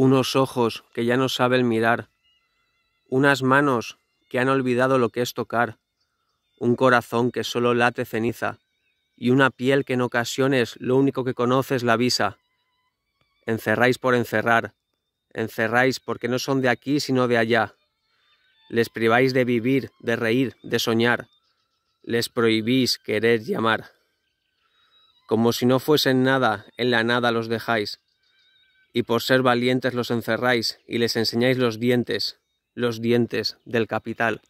unos ojos que ya no saben mirar, unas manos que han olvidado lo que es tocar, un corazón que solo late ceniza y una piel que en ocasiones lo único que conoce es la visa. Encerráis por encerrar, encerráis porque no son de aquí sino de allá. Les priváis de vivir, de reír, de soñar. Les prohibís querer llamar. Como si no fuesen nada, en la nada los dejáis y por ser valientes los encerráis y les enseñáis los dientes, los dientes del capital.